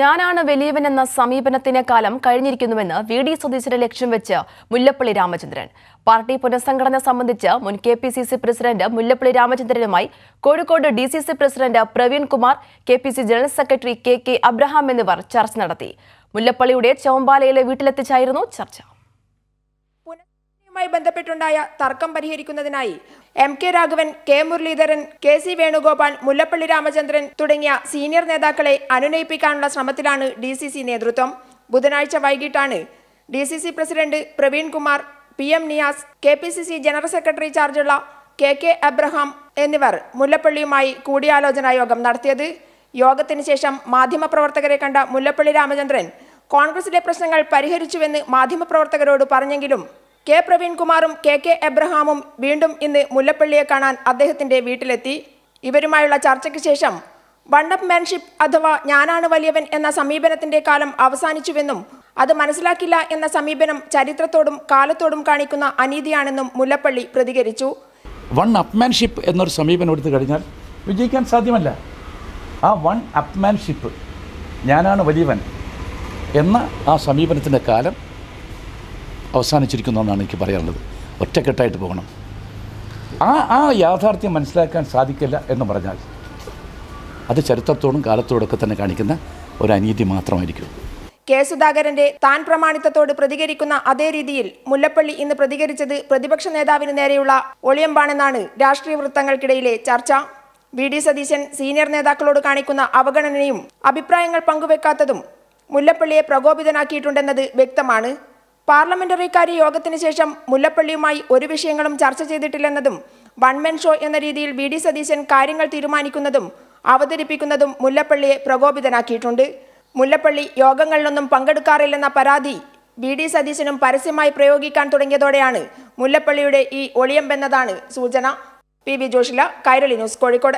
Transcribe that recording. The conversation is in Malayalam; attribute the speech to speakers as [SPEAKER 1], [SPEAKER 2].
[SPEAKER 1] ഞാനാണ് വലിയവൻ എന്ന കാലം കഴിഞ്ഞിരിക്കുന്നുവെന്ന് വി ഡി സതീശനെ ലക്ഷ്യം വെച്ച് മുല്ലപ്പള്ളി രാമചന്ദ്രൻ പാർട്ടി പുനഃസംഘടന സംബന്ധിച്ച് മുൻ K P C C president Mullappally രാമചന്ദ്രനുമായി Kozhikode D C C president Praveen Kumar K P C general secretary K K Abraham എന്നിവർ ചർച്ച നടത്തി മുല്ലപ്പള്ളിയുടെ ചോമ്പാലയിലെ വീട്ടിലെത്തിച്ചായിരുന്നു ചർച്ച
[SPEAKER 2] ബന്ധപ്പെട്ടുണ്ടായ തർക്കം പരിഹരിക്കുന്നതിനായി M K Raghavan K Muraleedharan K C Venugopal Mullappally Ramachandran തുടങ്ങിയ സീനിയർ നേതാക്കളെ അനുനയിപ്പിക്കാനുള്ള ശ്രമത്തിലാണ് ഡി സി സി നേതൃത്വം ബുധനാഴ്ച വൈകിട്ടാണ് D C C president Praveen Kumar P M Niyas K P C C general secretary ചാർജുള്ള കെ കെ അബ്രഹാം എന്നിവർ മുല്ലപ്പള്ളിയുമായി കൂടിയാലോചനാ യോഗം നടത്തിയത് യോഗത്തിന് ശേഷം മാധ്യമപ്രവർത്തകരെ കണ്ട മുല്ലപ്പള്ളി രാമചന്ദ്രൻ കോൺഗ്രസിലെ പ്രശ്നങ്ങൾ പരിഹരിച്ചുവെന്ന് മാധ്യമപ്രവർത്തകരോട് പറഞ്ഞെങ്കിലും കെ പ്രവീൺകുമാറും കെ കെ എബ്രഹാമും വീണ്ടും ഇന്ന് മുല്ലപ്പള്ളിയെ കാണാൻ അദ്ദേഹത്തിന്റെ വീട്ടിലെത്തി ഇവരുമായുള്ള ചർച്ചയ്ക്ക് ശേഷം വണ്ണപ്പ് മാൻഷിപ്പ് അഥവാ ഞാനാണ് വലിയവൻ എന്ന സമീപനത്തിന്റെ കാലം അവസാനിച്ചുവെന്നും അത് മനസ്സിലാക്കില്ല എന്ന സമീപനം ചരിത്രത്തോടും കാലത്തോടും കാണിക്കുന്ന അനീതിയാണെന്നും മുല്ലപ്പള്ളി പ്രതികരിച്ചു
[SPEAKER 3] വൺ അപ്മാൻഷിപ്പ് എന്നൊരു സമീപനം എടുത്തു കഴിഞ്ഞാൽ വിജയിക്കാൻ സാധ്യമല്ല ആ വൺ അപ്മാൻഷിപ്പ് ഞാനാണ് വലിയവൻ എന്ന ആ സമീപനത്തിൻ്റെ കാലം അവസാനിച്ചിരിക്കുന്നു എന്നാണ് എനിക്ക് പറയാനുള്ളത് ഒറ്റക്കെട്ടായിട്ട് പോകണം ആ ആ യാഥാർത്ഥ്യം മനസ്സിലാക്കാൻ സാധിക്കില്ല എന്ന് പറഞ്ഞാൽ അത് ചരിത്രത്തോടും കാലത്തോടൊക്കെ തന്നെ കാണിക്കുന്ന ഒരു അനീതി മാത്രമായിരിക്കും
[SPEAKER 2] കെ സുധാകരന്റെ താൻ പ്രമാണിത്തത്തോട് പ്രതികരിക്കുന്ന അതേ രീതിയിൽ മുല്ലപ്പള്ളി ഇന്ന് പ്രതികരിച്ചത് പ്രതിപക്ഷ നേതാവിന് നേരെയുള്ള ഒളിയമ്പാണെന്നാണ് രാഷ്ട്രീയ വൃത്തങ്ങൾക്കിടയിലെ ചർച്ച വി ഡി സതീശൻ സീനിയർ നേതാക്കളോട് കാണിക്കുന്ന അവഗണനയും അഭിപ്രായങ്ങൾ പങ്കുവെക്കാത്തതും മുല്ലപ്പള്ളിയെ പ്രകോപിതനാക്കിയിട്ടുണ്ടെന്നത് വ്യക്തമാണ് പാർലമെന്ററി യോഗത്തിന് ശേഷം മുല്ലപ്പള്ളിയുമായി ഒരു വിഷയങ്ങളും ചർച്ച ചെയ്തിട്ടില്ലെന്നതും വൺമെൻ ഷോ എന്ന രീതിയിൽ വി ഡി സതീശൻ കാര്യങ്ങൾ തീരുമാനിക്കുന്നതും അവതരിപ്പിക്കുന്നതും മുല്ലപ്പള്ളിയെ പ്രകോപിതനാക്കിയിട്ടുണ്ട് മുല്ലപ്പള്ളി യോഗങ്ങളിലൊന്നും പങ്കെടുക്കാറില്ലെന്ന പരാതി വി ഡി സതീശനും പരസ്യമായി പ്രയോഗിക്കാൻ തുടങ്ങിയതോടെയാണ് മുല്ലപ്പള്ളിയുടെ ഈ ഒളിയമ്പെന്നതാണ് സൂചന P V Joshila Kairali news Kozhikode